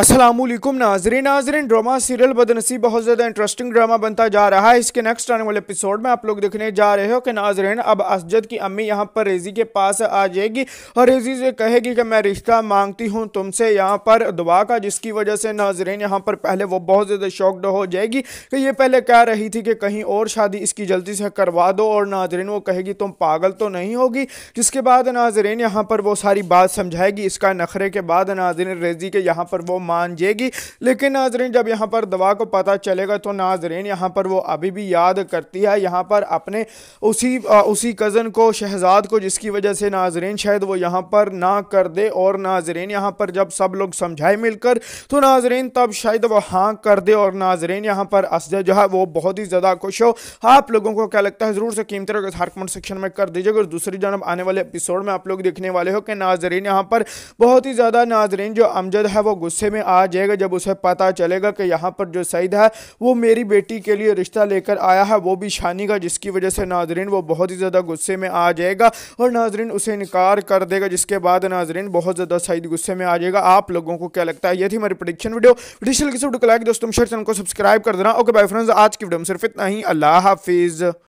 असलम नाजरी नाजरन drama serial बदनसी बहुत ज़्यादा इंटरेस्टिंग ड्रामा बनता जा रहा है इसके नेक्स्ट आने वाले एपिसोड में आप लोग देखने जा रहे हो कि नाजरन अब असजद की अम्मी यहाँ पर रेजी के पास आ जाएगी और रेजी से कहेगी कि मैं रिश्ता मांगती हूँ तुमसे यहाँ पर दुआ का जिसकी वजह से नाजरन यहाँ पर पहले वो बहुत ज़्यादा शॉकड हो जाएगी कि ये पहले कह रही थी कि कहीं और शादी इसकी जल्दी से करवा दो और नाजरन वो कहेगी तुम पागल तो नहीं होगी जिसके बाद नाजरन यहाँ पर वो सारी बात समझाएगी इसका नखरे के बाद नाजरन रेजी के यहाँ पर वो मान जाएगी लेकिन नाजरीन जब यहाँ पर दवा को पता चलेगा तो नाजरीन यहाँ पर वो अभी भी याद करती है यहाँ पर अपने उसी आ, उसी कज़न को शहजाद को जिसकी वजह से नाजरीन शायद वो यहाँ पर ना कर दे और नाजरीन यहाँ पर जब सब लोग समझाए मिलकर तो नाजरीन तब शायद वह हाँ कर दे और नाजरीन यहाँ पर असद जो है वो बहुत ही ज़्यादा खुश हो आप लोगों को क्या लगता है ज़रूर से कीमत रख हर कमेंट सेक्शन में कर दीजिएगा और दूसरी जानब आने वाले एपिसोड में आप लोग देखने वाले हो कि नाजरीन यहाँ पर बहुत ही ज़्यादा नाजरीन जो अमजद है वो गुस्से गुस्से में आ जाएगा जब उसे पता चलेगा कि यहाँ पर जो सईद है वो मेरी बेटी के लिए रिश्ता लेकर आया है वो भी शानी का जिसकी वजह से नाजरीन वो बहुत ही ज़्यादा गुस्से में आ जाएगा और नाजरीन उसे इनकार कर देगा जिसके बाद नाजरीन बहुत ज़्यादा सईद गुस्से में आ जाएगा आप लोगों को क्या लगता है ये थी हमारी प्रडिक्शन वीडियो डिजिटल किसी वीडियो को लाइक दोस्तों शेयर चैनल को सब्सक्राइब कर देना ओके बाय फ्रेंड्स आज की वीडियो में सिर्फ इतना ही अल्लाह हाफिज़